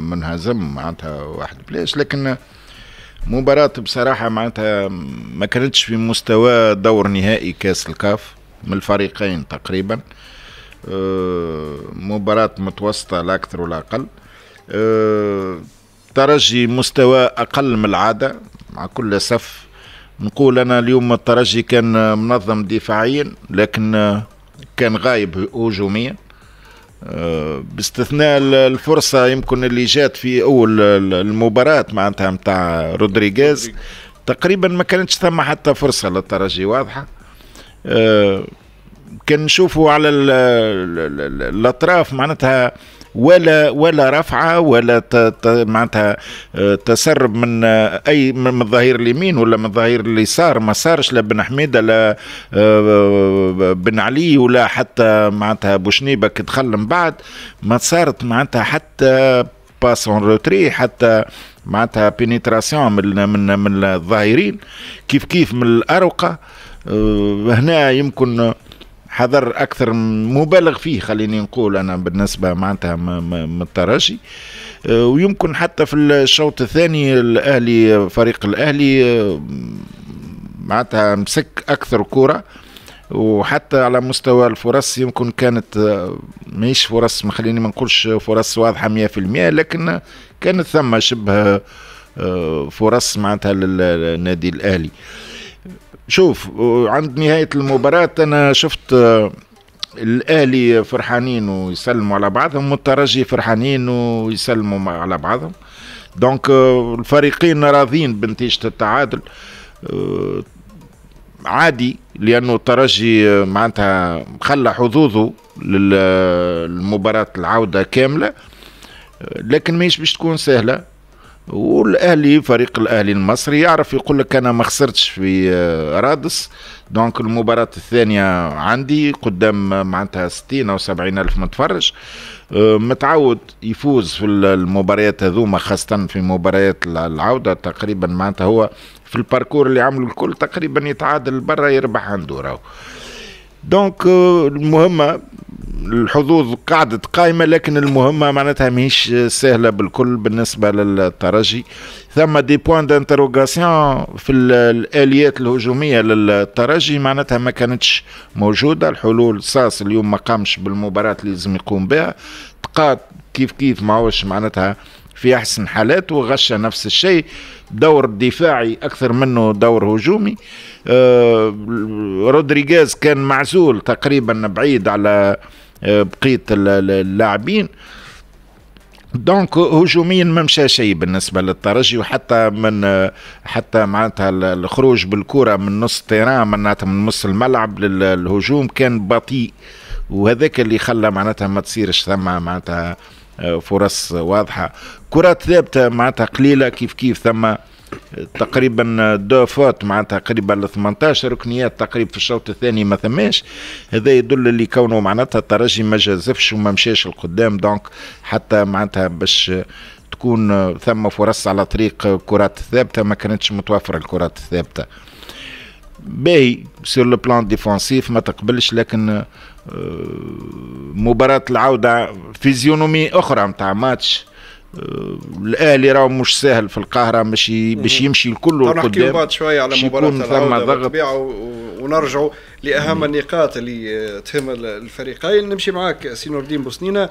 منهزم معناتها واحد بلاش لكن مباراة بصراحة معناتها ما كانتش في مستوى دور نهائي كاس الكاف من الفريقين تقريبا أه، مباراة متوسطة لا أكثر ولا أقل أه، ترجي مستوى أقل من العادة مع كل سف نقول أنا اليوم الترجي كان منظم دفاعيا لكن كان غايب هجوميا آه، باستثناء الفرصة يمكن اللي جات في أول المباراة معناتها متاع رودريغيز تقريبا ما كانتش ثم حتى فرصة للترجي واضحة آه، كان نشوفوا على الأطراف معناتها ولا ولا رفعه ولا معناتها آه، تسرب من آه، اي من الظهير اليمين ولا من الظهير اليسار ما صارش لا بن حميده لا آه، بن علي ولا حتى معناتها بوشنيبك دخل من بعد ما صارت معناتها حتى باس اون روتري حتى معناتها بينيتراسيون من من من الظاهرين كيف كيف من الاروقه هنا يمكن حذر اكثر مبالغ فيه خليني نقول انا بالنسبه معناتها من الترجي آه، ويمكن حتى في الشوط الثاني الاهلي فريق الاهلي آه، معناتها مسك اكثر كره وحتى على مستوى الفرص يمكن كانت آه، ماهيش فرص ما خليني ما نقولش فرص واضحه 100% لكن كانت ثم شبه فرص معناتها للنادي الاهلي شوف عند نهاية المباراة أنا شفت آه، الأهلي فرحانين ويسلموا على بعضهم والترجي فرحانين ويسلموا على بعضهم دونك آه، الفريقين راضين بنتيجة التعادل آه، عادي لأنه الترجي معناتها خلى حظوظه للمباراة العودة كاملة لكن ماهيش باش تكون سهلة والاهلي فريق الاهلي المصري يعرف يقول لك انا ما خسرتش في آه، رادس دونك المباراة الثانية عندي قدام معناتها 60 او 70 الف متفرج آه، متعود يفوز في المباريات هذوما خاصة في مباريات العودة تقريبا معناتها هو في الباركور اللي عمله الكل تقريبا يتعادل برا يربح راهو دونك آه، المهمة الحظوظ قعدت قائمة لكن المهمة معناتها ماهيش سهلة بالكل بالنسبة للترجي ثم دي بوان دانتروغاسيون في الآليات الهجومية للترجي معناتها ما كانتش موجودة الحلول ساس اليوم ما قامش بالمباراة اللي لازم يقوم بها تقاد كيف كيف ماهوش معناتها في أحسن حالات وغش نفس الشيء دور دفاعي أكثر منه دور هجومي آه رودريغيز كان معزول تقريبا بعيد على بقيه اللاعبين دونك هجوميا ما مشى شيء بالنسبه للترجي وحتى من حتى معناتها الخروج بالكره من نص التيران معناتها من نص الملعب للهجوم كان بطيء وهذاك اللي خلى معناتها ما تصيرش ثم معناتها آه، فرص واضحه كرات ثابته معناتها قليله كيف كيف ثم تقريبا دو فوت معناتها قريبه ل 18 ركنيات تقريبا في الشوط الثاني ما ثماش هذا يدل اللي كونه معناتها الترجي ما جازفش وما مشاش لقدام دونك حتى معناتها باش تكون ثم فرص على طريق كرات ثابته ما كانتش متوفره الكرات الثابته باهي سور لو بلان ديفونسيف ما تقبلش لكن آه، مباراة العودة فيزيونومي أخرى متاع ماتش الاهلي راه مش ساهل في القاهره باش باش يمشي الكل القدام بعد شويه على مباراه العوده بالطبيعه ونرجعوا لاهم النقاط اللي تهم الفريقين نمشي معاك سي نور الدين بوسنينه